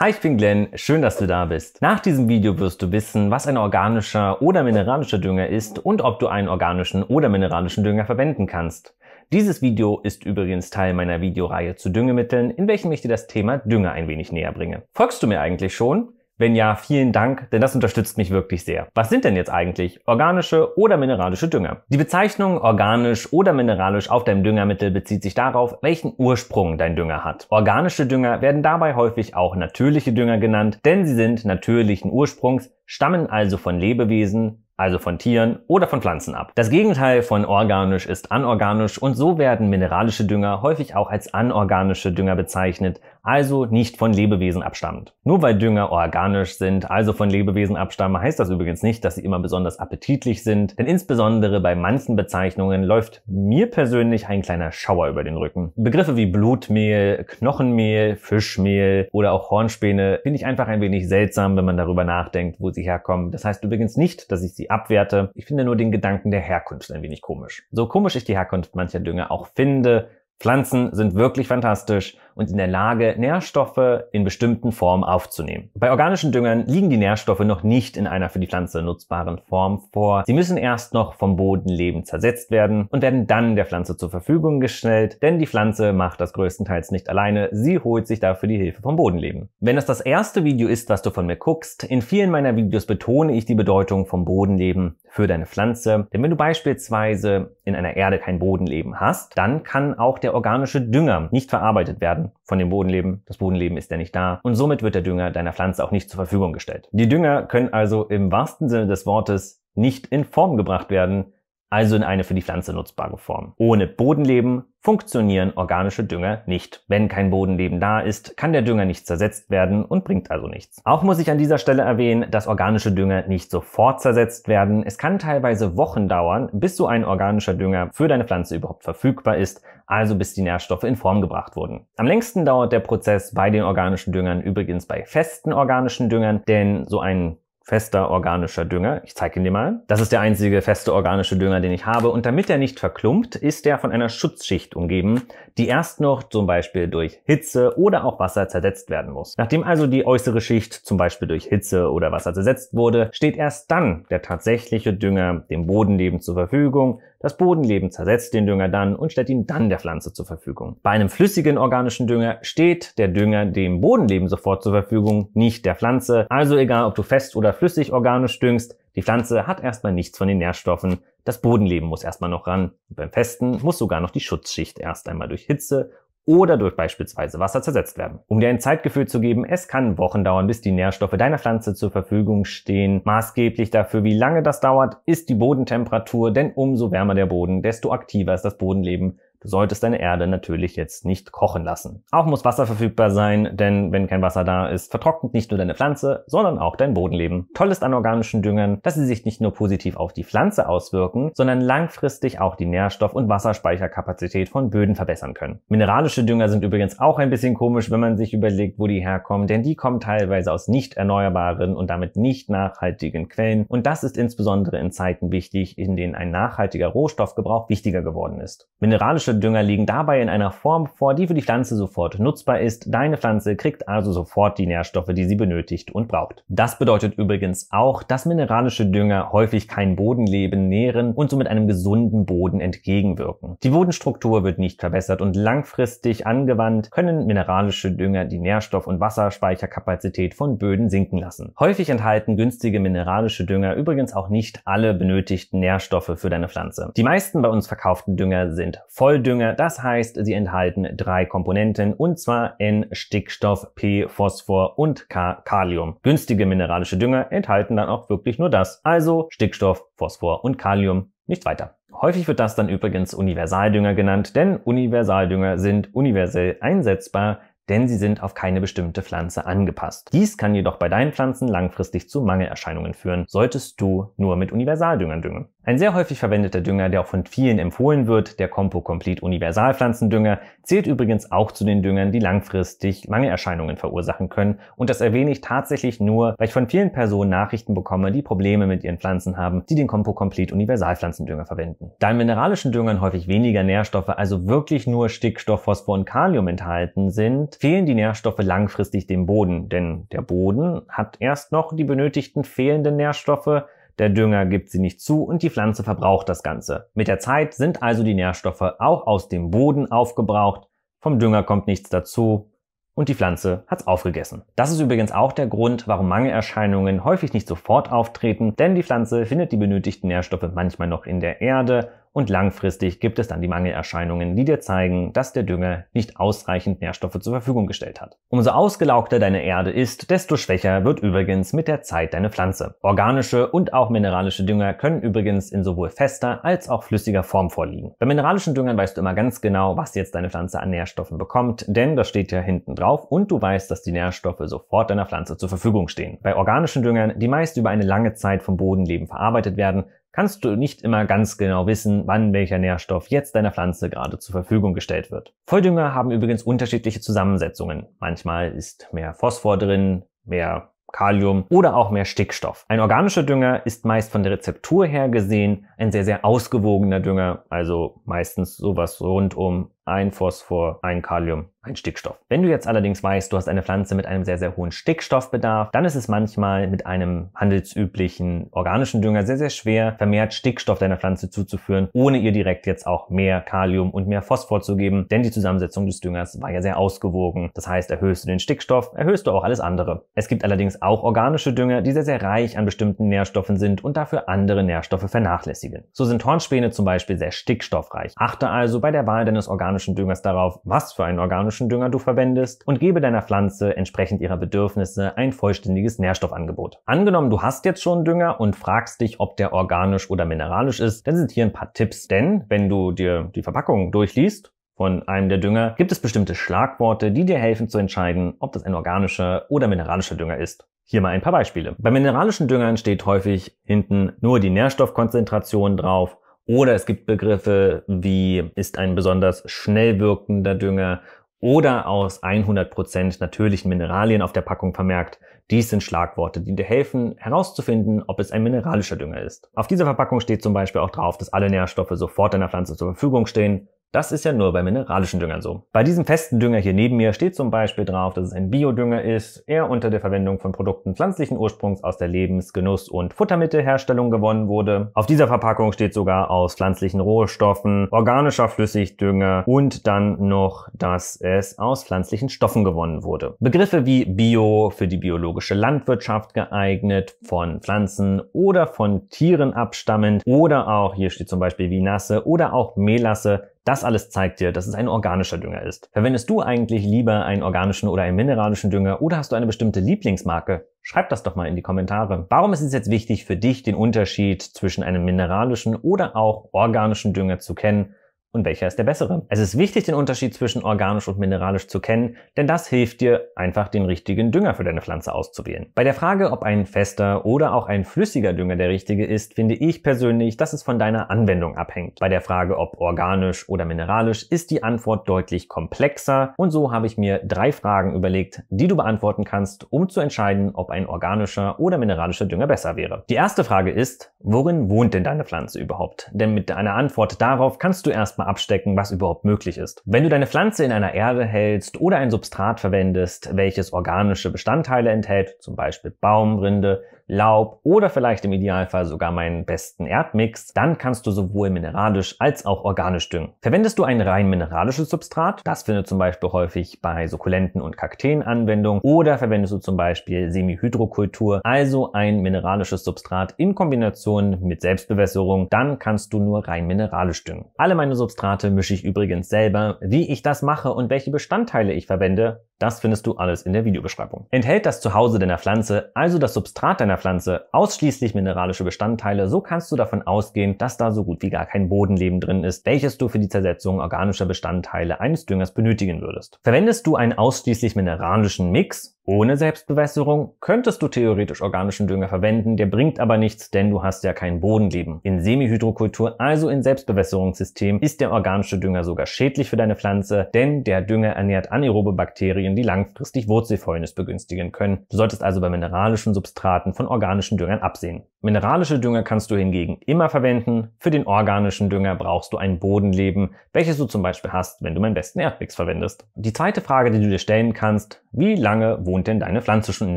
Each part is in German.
Hi, ich bin Glenn, schön, dass du da bist. Nach diesem Video wirst du wissen, was ein organischer oder mineralischer Dünger ist und ob du einen organischen oder mineralischen Dünger verwenden kannst. Dieses Video ist übrigens Teil meiner Videoreihe zu Düngemitteln, in welchem ich dir das Thema Dünger ein wenig näher bringe. Folgst du mir eigentlich schon? Wenn ja, vielen Dank, denn das unterstützt mich wirklich sehr. Was sind denn jetzt eigentlich organische oder mineralische Dünger? Die Bezeichnung organisch oder mineralisch auf deinem Düngermittel bezieht sich darauf, welchen Ursprung dein Dünger hat. Organische Dünger werden dabei häufig auch natürliche Dünger genannt, denn sie sind natürlichen Ursprungs, stammen also von Lebewesen, also von Tieren oder von Pflanzen ab. Das Gegenteil von organisch ist anorganisch und so werden mineralische Dünger häufig auch als anorganische Dünger bezeichnet also nicht von Lebewesen abstammt. Nur weil Dünger organisch sind, also von Lebewesen abstammen, heißt das übrigens nicht, dass sie immer besonders appetitlich sind, denn insbesondere bei manchen Bezeichnungen läuft mir persönlich ein kleiner Schauer über den Rücken. Begriffe wie Blutmehl, Knochenmehl, Fischmehl oder auch Hornspäne finde ich einfach ein wenig seltsam, wenn man darüber nachdenkt, wo sie herkommen. Das heißt übrigens nicht, dass ich sie abwerte. Ich finde nur den Gedanken der Herkunft ein wenig komisch. So komisch ich die Herkunft mancher Dünger auch finde, Pflanzen sind wirklich fantastisch und in der Lage, Nährstoffe in bestimmten Formen aufzunehmen. Bei organischen Düngern liegen die Nährstoffe noch nicht in einer für die Pflanze nutzbaren Form vor. Sie müssen erst noch vom Bodenleben zersetzt werden und werden dann der Pflanze zur Verfügung gestellt, denn die Pflanze macht das größtenteils nicht alleine, sie holt sich dafür die Hilfe vom Bodenleben. Wenn das das erste Video ist, was du von mir guckst, in vielen meiner Videos betone ich die Bedeutung vom Bodenleben für deine Pflanze, denn wenn du beispielsweise in einer Erde kein Bodenleben hast, dann kann auch der organische Dünger nicht verarbeitet werden von dem Bodenleben. Das Bodenleben ist ja nicht da und somit wird der Dünger deiner Pflanze auch nicht zur Verfügung gestellt. Die Dünger können also im wahrsten Sinne des Wortes nicht in Form gebracht werden, also in eine für die Pflanze nutzbare Form. Ohne Bodenleben funktionieren organische Dünger nicht. Wenn kein Bodenleben da ist, kann der Dünger nicht zersetzt werden und bringt also nichts. Auch muss ich an dieser Stelle erwähnen, dass organische Dünger nicht sofort zersetzt werden. Es kann teilweise Wochen dauern, bis so ein organischer Dünger für deine Pflanze überhaupt verfügbar ist, also bis die Nährstoffe in Form gebracht wurden. Am längsten dauert der Prozess bei den organischen Düngern übrigens bei festen organischen Düngern, denn so ein fester organischer Dünger. Ich zeige ihn dir mal. Das ist der einzige feste organische Dünger, den ich habe. Und damit er nicht verklumpt, ist er von einer Schutzschicht umgeben, die erst noch zum Beispiel durch Hitze oder auch Wasser zersetzt werden muss. Nachdem also die äußere Schicht zum Beispiel durch Hitze oder Wasser zersetzt wurde, steht erst dann der tatsächliche Dünger dem Bodenleben zur Verfügung. Das Bodenleben zersetzt den Dünger dann und stellt ihn dann der Pflanze zur Verfügung. Bei einem flüssigen organischen Dünger steht der Dünger dem Bodenleben sofort zur Verfügung, nicht der Pflanze. Also egal, ob du fest oder flüssig organisch düngst, die Pflanze hat erstmal nichts von den Nährstoffen, das Bodenleben muss erstmal noch ran und beim Festen muss sogar noch die Schutzschicht erst einmal durch Hitze oder durch beispielsweise Wasser zersetzt werden. Um dir ein Zeitgefühl zu geben, es kann Wochen dauern, bis die Nährstoffe deiner Pflanze zur Verfügung stehen. Maßgeblich dafür, wie lange das dauert, ist die Bodentemperatur, denn umso wärmer der Boden, desto aktiver ist das Bodenleben Du solltest deine Erde natürlich jetzt nicht kochen lassen. Auch muss Wasser verfügbar sein, denn wenn kein Wasser da ist, vertrocknet nicht nur deine Pflanze, sondern auch dein Bodenleben. Toll ist an organischen Düngern, dass sie sich nicht nur positiv auf die Pflanze auswirken, sondern langfristig auch die Nährstoff- und Wasserspeicherkapazität von Böden verbessern können. Mineralische Dünger sind übrigens auch ein bisschen komisch, wenn man sich überlegt, wo die herkommen, denn die kommen teilweise aus nicht erneuerbaren und damit nicht nachhaltigen Quellen und das ist insbesondere in Zeiten wichtig, in denen ein nachhaltiger Rohstoffgebrauch wichtiger geworden ist. Mineralische Biologische Dünger liegen dabei in einer Form vor, die für die Pflanze sofort nutzbar ist. Deine Pflanze kriegt also sofort die Nährstoffe, die sie benötigt und braucht. Das bedeutet übrigens auch, dass mineralische Dünger häufig kein Bodenleben nähren und somit einem gesunden Boden entgegenwirken. Die Bodenstruktur wird nicht verbessert und langfristig angewandt können mineralische Dünger die Nährstoff- und Wasserspeicherkapazität von Böden sinken lassen. Häufig enthalten günstige mineralische Dünger übrigens auch nicht alle benötigten Nährstoffe für deine Pflanze. Die meisten bei uns verkauften Dünger sind voll Streudünger. Das heißt, sie enthalten drei Komponenten und zwar N, Stickstoff, P, Phosphor und K, Kalium. Günstige mineralische Dünger enthalten dann auch wirklich nur das, also Stickstoff, Phosphor und Kalium. Nicht weiter. Häufig wird das dann übrigens Universaldünger genannt, denn Universaldünger sind universell einsetzbar, denn sie sind auf keine bestimmte Pflanze angepasst. Dies kann jedoch bei deinen Pflanzen langfristig zu Mangelerscheinungen führen, solltest du nur mit Universaldüngern düngen. Ein sehr häufig verwendeter Dünger, der auch von vielen empfohlen wird, der Compo Complete Universalpflanzendünger, zählt übrigens auch zu den Düngern, die langfristig Mangelerscheinungen verursachen können. Und das erwähne ich tatsächlich nur, weil ich von vielen Personen Nachrichten bekomme, die Probleme mit ihren Pflanzen haben, die den Compo Complete Universalpflanzendünger verwenden. Da in mineralischen Düngern häufig weniger Nährstoffe, also wirklich nur Stickstoff, Phosphor und Kalium enthalten sind, fehlen die Nährstoffe langfristig dem Boden, denn der Boden hat erst noch die benötigten fehlenden Nährstoffe, der Dünger gibt sie nicht zu und die Pflanze verbraucht das Ganze. Mit der Zeit sind also die Nährstoffe auch aus dem Boden aufgebraucht, vom Dünger kommt nichts dazu und die Pflanze hat's aufgegessen. Das ist übrigens auch der Grund, warum Mangelerscheinungen häufig nicht sofort auftreten, denn die Pflanze findet die benötigten Nährstoffe manchmal noch in der Erde und langfristig gibt es dann die Mangelerscheinungen, die dir zeigen, dass der Dünger nicht ausreichend Nährstoffe zur Verfügung gestellt hat. Umso ausgelaugter deine Erde ist, desto schwächer wird übrigens mit der Zeit deine Pflanze. Organische und auch mineralische Dünger können übrigens in sowohl fester als auch flüssiger Form vorliegen. Bei mineralischen Düngern weißt du immer ganz genau, was jetzt deine Pflanze an Nährstoffen bekommt, denn das steht ja hinten drauf und du weißt, dass die Nährstoffe sofort deiner Pflanze zur Verfügung stehen. Bei organischen Düngern, die meist über eine lange Zeit vom Bodenleben verarbeitet werden, kannst du nicht immer ganz genau wissen, wann welcher Nährstoff jetzt deiner Pflanze gerade zur Verfügung gestellt wird. Volldünger haben übrigens unterschiedliche Zusammensetzungen. Manchmal ist mehr Phosphor drin, mehr Kalium oder auch mehr Stickstoff. Ein organischer Dünger ist meist von der Rezeptur her gesehen ein sehr, sehr ausgewogener Dünger, also meistens sowas rund um ein Phosphor, ein Kalium, ein Stickstoff. Wenn du jetzt allerdings weißt, du hast eine Pflanze mit einem sehr, sehr hohen Stickstoffbedarf, dann ist es manchmal mit einem handelsüblichen organischen Dünger sehr, sehr schwer, vermehrt Stickstoff deiner Pflanze zuzuführen, ohne ihr direkt jetzt auch mehr Kalium und mehr Phosphor zu geben, denn die Zusammensetzung des Düngers war ja sehr ausgewogen. Das heißt, erhöhst du den Stickstoff, erhöhst du auch alles andere. Es gibt allerdings auch organische Dünger, die sehr, sehr reich an bestimmten Nährstoffen sind und dafür andere Nährstoffe vernachlässigen. So sind Hornspäne zum Beispiel sehr stickstoffreich. Achte also bei der Wahl deines organischen Düngers darauf, was für einen organischen organischen Dünger du verwendest und gebe deiner Pflanze entsprechend ihrer Bedürfnisse ein vollständiges Nährstoffangebot. Angenommen, du hast jetzt schon Dünger und fragst dich, ob der organisch oder mineralisch ist, dann sind hier ein paar Tipps. Denn wenn du dir die Verpackung durchliest, von einem der Dünger gibt es bestimmte Schlagworte, die dir helfen zu entscheiden, ob das ein organischer oder mineralischer Dünger ist. Hier mal ein paar Beispiele. Bei mineralischen Düngern steht häufig hinten nur die Nährstoffkonzentration drauf oder es gibt Begriffe wie ist ein besonders schnell wirkender Dünger oder aus 100% natürlichen Mineralien auf der Packung vermerkt. Dies sind Schlagworte, die dir helfen, herauszufinden, ob es ein mineralischer Dünger ist. Auf dieser Verpackung steht zum Beispiel auch drauf, dass alle Nährstoffe sofort deiner Pflanze zur Verfügung stehen das ist ja nur bei mineralischen Düngern so. Bei diesem festen Dünger hier neben mir steht zum Beispiel drauf, dass es ein Biodünger ist. Er unter der Verwendung von Produkten pflanzlichen Ursprungs aus der Lebens-, Genuss- und Futtermittelherstellung gewonnen wurde. Auf dieser Verpackung steht sogar aus pflanzlichen Rohstoffen, organischer Flüssigdünger und dann noch, dass es aus pflanzlichen Stoffen gewonnen wurde. Begriffe wie Bio für die biologische Landwirtschaft geeignet, von Pflanzen oder von Tieren abstammend oder auch, hier steht zum Beispiel wie Nasse oder auch Melasse, das alles zeigt dir, dass es ein organischer Dünger ist. Verwendest du eigentlich lieber einen organischen oder einen mineralischen Dünger oder hast du eine bestimmte Lieblingsmarke? Schreib das doch mal in die Kommentare. Warum ist es jetzt wichtig für dich, den Unterschied zwischen einem mineralischen oder auch organischen Dünger zu kennen und welcher ist der bessere. Es ist wichtig, den Unterschied zwischen organisch und mineralisch zu kennen, denn das hilft dir, einfach den richtigen Dünger für deine Pflanze auszuwählen. Bei der Frage, ob ein fester oder auch ein flüssiger Dünger der richtige ist, finde ich persönlich, dass es von deiner Anwendung abhängt. Bei der Frage, ob organisch oder mineralisch, ist die Antwort deutlich komplexer und so habe ich mir drei Fragen überlegt, die du beantworten kannst, um zu entscheiden, ob ein organischer oder mineralischer Dünger besser wäre. Die erste Frage ist, worin wohnt denn deine Pflanze überhaupt? Denn mit einer Antwort darauf kannst du erstmal abstecken, was überhaupt möglich ist. Wenn du deine Pflanze in einer Erde hältst oder ein Substrat verwendest, welches organische Bestandteile enthält, zum Beispiel Baumrinde, Laub oder vielleicht im Idealfall sogar meinen besten Erdmix, dann kannst du sowohl mineralisch als auch organisch düngen. Verwendest du ein rein mineralisches Substrat, das findet zum Beispiel häufig bei Sukkulenten und Kakteen Anwendung, oder verwendest du zum Beispiel Semihydrokultur, also ein mineralisches Substrat in Kombination mit Selbstbewässerung, dann kannst du nur rein mineralisch düngen. Alle meine Substrate mische ich übrigens selber. Wie ich das mache und welche Bestandteile ich verwende, das findest du alles in der Videobeschreibung. Enthält das Zuhause deiner Pflanze, also das Substrat deiner Pflanze, ausschließlich mineralische Bestandteile, so kannst du davon ausgehen, dass da so gut wie gar kein Bodenleben drin ist, welches du für die Zersetzung organischer Bestandteile eines Düngers benötigen würdest. Verwendest du einen ausschließlich mineralischen Mix, ohne Selbstbewässerung könntest du theoretisch organischen Dünger verwenden, der bringt aber nichts, denn du hast ja kein Bodenleben. In Semihydrokultur, also in Selbstbewässerungssystem, ist der organische Dünger sogar schädlich für deine Pflanze, denn der Dünger ernährt anaerobe Bakterien Bakterien, die langfristig Wurzelfäulnis begünstigen können. Du solltest also bei mineralischen Substraten von organischen Düngern absehen. Mineralische Dünger kannst du hingegen immer verwenden. Für den organischen Dünger brauchst du ein Bodenleben, welches du zum Beispiel hast, wenn du meinen besten Erdmix verwendest. Die zweite Frage, die du dir stellen kannst, wie lange wohnt denn deine Pflanze schon in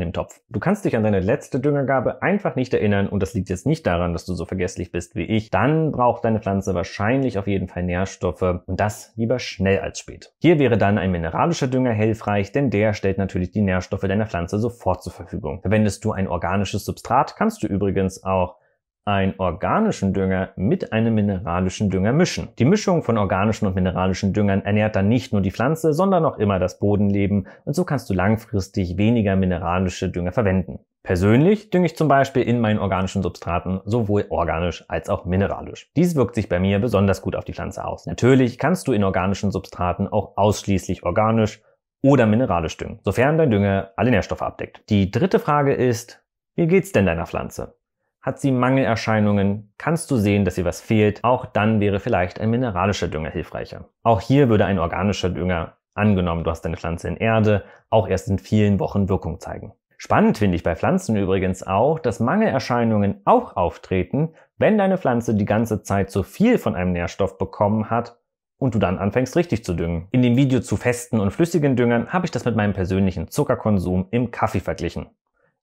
dem Topf? Du kannst dich an deine letzte Düngergabe einfach nicht erinnern und das liegt jetzt nicht daran, dass du so vergesslich bist wie ich. Dann braucht deine Pflanze wahrscheinlich auf jeden Fall Nährstoffe und das lieber schnell als spät. Hier wäre dann ein mineralischer Dünger hilfreich, denn der stellt natürlich die Nährstoffe deiner Pflanze sofort zur Verfügung. Verwendest du ein organisches Substrat, kannst du übrigens auch einen organischen Dünger mit einem mineralischen Dünger mischen. Die Mischung von organischen und mineralischen Düngern ernährt dann nicht nur die Pflanze, sondern auch immer das Bodenleben und so kannst du langfristig weniger mineralische Dünger verwenden. Persönlich dünge ich zum Beispiel in meinen organischen Substraten sowohl organisch als auch mineralisch. Dies wirkt sich bei mir besonders gut auf die Pflanze aus. Natürlich kannst du in organischen Substraten auch ausschließlich organisch oder mineralisch düngen, sofern dein Dünger alle Nährstoffe abdeckt. Die dritte Frage ist, wie geht's denn deiner Pflanze? Hat sie Mangelerscheinungen, kannst du sehen, dass ihr was fehlt. Auch dann wäre vielleicht ein mineralischer Dünger hilfreicher. Auch hier würde ein organischer Dünger, angenommen du hast deine Pflanze in Erde, auch erst in vielen Wochen Wirkung zeigen. Spannend finde ich bei Pflanzen übrigens auch, dass Mangelerscheinungen auch auftreten, wenn deine Pflanze die ganze Zeit zu viel von einem Nährstoff bekommen hat und du dann anfängst richtig zu düngen. In dem Video zu festen und flüssigen Düngern habe ich das mit meinem persönlichen Zuckerkonsum im Kaffee verglichen.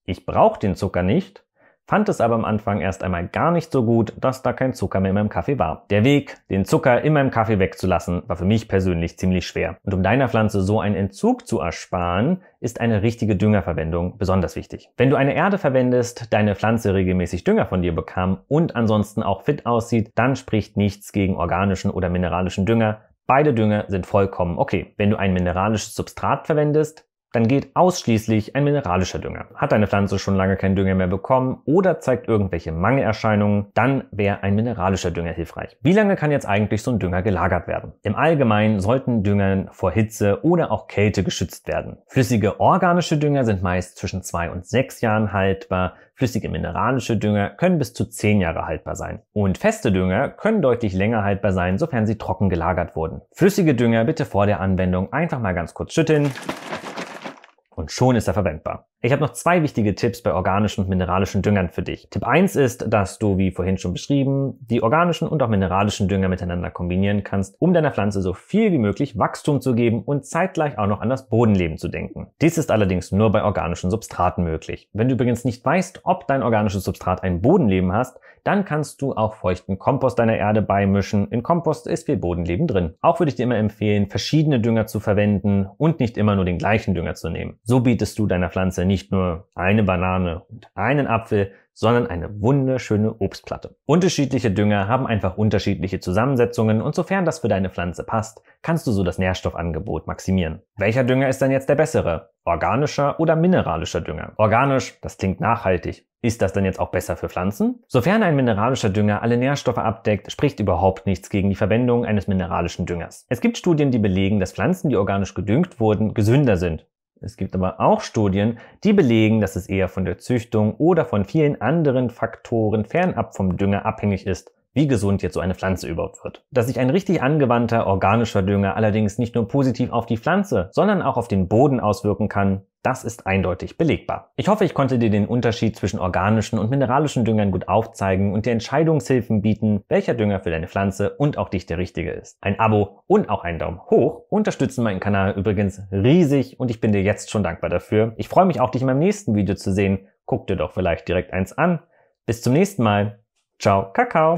Ich brauche den Zucker nicht, fand es aber am Anfang erst einmal gar nicht so gut, dass da kein Zucker mehr in meinem Kaffee war. Der Weg, den Zucker in meinem Kaffee wegzulassen, war für mich persönlich ziemlich schwer. Und um deiner Pflanze so einen Entzug zu ersparen, ist eine richtige Düngerverwendung besonders wichtig. Wenn du eine Erde verwendest, deine Pflanze regelmäßig Dünger von dir bekam und ansonsten auch fit aussieht, dann spricht nichts gegen organischen oder mineralischen Dünger. Beide Dünger sind vollkommen okay. Wenn du ein mineralisches Substrat verwendest, dann geht ausschließlich ein mineralischer Dünger. Hat eine Pflanze schon lange keinen Dünger mehr bekommen oder zeigt irgendwelche Mangelerscheinungen, dann wäre ein mineralischer Dünger hilfreich. Wie lange kann jetzt eigentlich so ein Dünger gelagert werden? Im Allgemeinen sollten Dünger vor Hitze oder auch Kälte geschützt werden. Flüssige organische Dünger sind meist zwischen zwei und sechs Jahren haltbar, Flüssige mineralische Dünger können bis zu zehn Jahre haltbar sein. Und feste Dünger können deutlich länger haltbar sein, sofern sie trocken gelagert wurden. Flüssige Dünger bitte vor der Anwendung einfach mal ganz kurz schütteln und schon ist er verwendbar. Ich habe noch zwei wichtige Tipps bei organischen und mineralischen Düngern für dich. Tipp eins ist, dass du, wie vorhin schon beschrieben, die organischen und auch mineralischen Dünger miteinander kombinieren kannst, um deiner Pflanze so viel wie möglich Wachstum zu geben und zeitgleich auch noch an das Bodenleben zu denken. Dies ist allerdings nur bei organischen Substraten möglich. Wenn du übrigens nicht weißt, ob dein organisches Substrat ein Bodenleben hast, dann kannst du auch feuchten Kompost deiner Erde beimischen. In Kompost ist viel Bodenleben drin. Auch würde ich dir immer empfehlen, verschiedene Dünger zu verwenden und nicht immer nur den gleichen Dünger zu nehmen. So bietest du deiner Pflanze nicht nur eine Banane und einen Apfel, sondern eine wunderschöne Obstplatte. Unterschiedliche Dünger haben einfach unterschiedliche Zusammensetzungen und sofern das für deine Pflanze passt, kannst du so das Nährstoffangebot maximieren. Welcher Dünger ist dann jetzt der bessere? Organischer oder mineralischer Dünger? Organisch, das klingt nachhaltig. Ist das dann jetzt auch besser für Pflanzen? Sofern ein mineralischer Dünger alle Nährstoffe abdeckt, spricht überhaupt nichts gegen die Verwendung eines mineralischen Düngers. Es gibt Studien, die belegen, dass Pflanzen, die organisch gedüngt wurden, gesünder sind es gibt aber auch Studien, die belegen, dass es eher von der Züchtung oder von vielen anderen Faktoren fernab vom Dünger abhängig ist, wie gesund jetzt so eine Pflanze überhaupt wird. Dass sich ein richtig angewandter organischer Dünger allerdings nicht nur positiv auf die Pflanze, sondern auch auf den Boden auswirken kann, das ist eindeutig belegbar. Ich hoffe, ich konnte dir den Unterschied zwischen organischen und mineralischen Düngern gut aufzeigen und dir Entscheidungshilfen bieten, welcher Dünger für deine Pflanze und auch dich der richtige ist. Ein Abo und auch einen Daumen hoch unterstützen meinen Kanal übrigens riesig und ich bin dir jetzt schon dankbar dafür. Ich freue mich auch, dich in meinem nächsten Video zu sehen. Guck dir doch vielleicht direkt eins an. Bis zum nächsten Mal. Ciao, Kakao.